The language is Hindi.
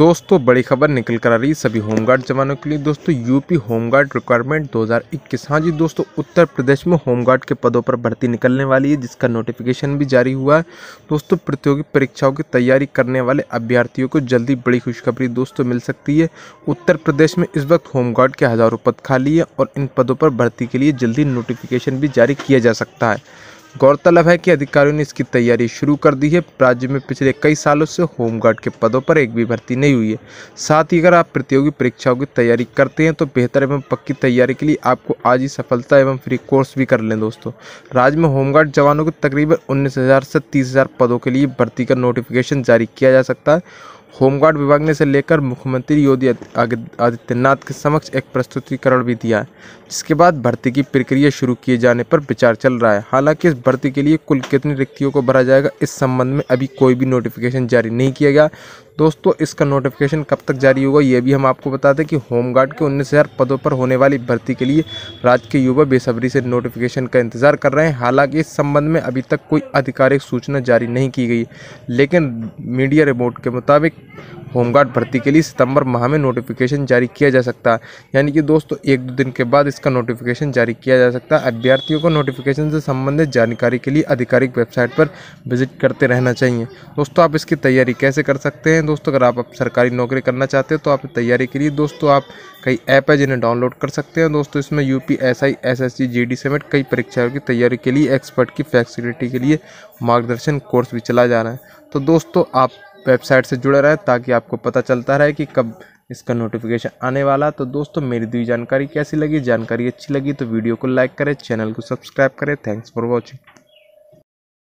दोस्तों बड़ी खबर निकल कर आ रही सभी होमगार्ड जवानों के लिए दोस्तों यूपी होमगार्ड रिक्वायरमेंट 2021 हाँ जी दोस्तों उत्तर प्रदेश में होमगार्ड के पदों पर भर्ती निकलने वाली है जिसका नोटिफिकेशन भी जारी हुआ है दोस्तों प्रतियोगी परीक्षाओं की तैयारी करने वाले अभ्यर्थियों को जल्दी बड़ी खुशखबरी दोस्तों मिल सकती है उत्तर प्रदेश में इस वक्त होमगार्ड के हज़ारों पद खाली है और इन पदों पर भर्ती के लिए जल्दी नोटिफिकेशन भी जारी किया जा सकता है गौरतलब है कि अधिकारियों ने इसकी तैयारी शुरू कर दी है राज्य में पिछले कई सालों से होमगार्ड के पदों पर एक भी भर्ती नहीं हुई है साथ ही अगर आप प्रतियोगी परीक्षाओं की तैयारी करते हैं तो बेहतर एवं पक्की तैयारी के लिए आपको आज ही सफलता एवं फ्री कोर्स भी कर लें दोस्तों राज्य में होमगार्ड जवानों के तकरीबन उन्नीस से तीस पदों के लिए भर्ती का नोटिफिकेशन जारी किया जा सकता है होमगार्ड विभाग ने इसे लेकर मुख्यमंत्री योगी आदित्यनाथ के समक्ष एक प्रस्तुतिकरण भी दिया है जिसके बाद भर्ती की प्रक्रिया शुरू किए जाने पर विचार चल रहा है हालांकि इस भर्ती के लिए कुल कितनी रिक्तियों को भरा जाएगा इस संबंध में अभी कोई भी नोटिफिकेशन जारी नहीं किया गया दोस्तों इसका नोटिफिकेशन कब तक जारी होगा ये भी हम आपको बता दें कि होमगार्ड के उन्नीस हज़ार पदों पर होने वाली भर्ती के लिए राज्य के युवा बेसब्री से नोटिफिकेशन का इंतजार कर रहे हैं हालांकि इस संबंध में अभी तक कोई आधिकारिक सूचना जारी नहीं की गई लेकिन मीडिया रिपोर्ट के मुताबिक होमगार्ड भर्ती के लिए सितंबर माह में नोटिफिकेशन जारी किया जा सकता है यानी कि दोस्तों एक दो दिन के बाद इसका नोटिफिकेशन जारी किया जा सकता है अभ्यर्थियों को नोटिफिकेशन से संबंधित जानकारी के लिए आधिकारिक वेबसाइट पर विजिट करते रहना चाहिए दोस्तों आप इसकी तैयारी कैसे कर सकते हैं दोस्तों अगर आप सरकारी नौकरी करना चाहते हो तो आप तैयारी के लिए दोस्तों आप कई ऐप है जिन्हें डाउनलोड कर सकते हैं दोस्तों इसमें U P S I S S C G D समेत कई परीक्षाओं की तैयारी के लिए एक्सपर्ट की फैसिलिटी के लिए मार्गदर्शन कोर्स भी चला जा रहा है तो दोस्तों आप वेबसाइट से जुड़े रहें ताकि आपको पता चलता रहे कि कब इसका नोटिफिकेशन आने वाला तो दोस्तों मेरी दी जानकारी कैसी लगी जानकारी अच्छी लगी तो वीडियो को लाइक करें चैनल को सब्सक्राइब करें थैंक्स फॉर वॉचिंग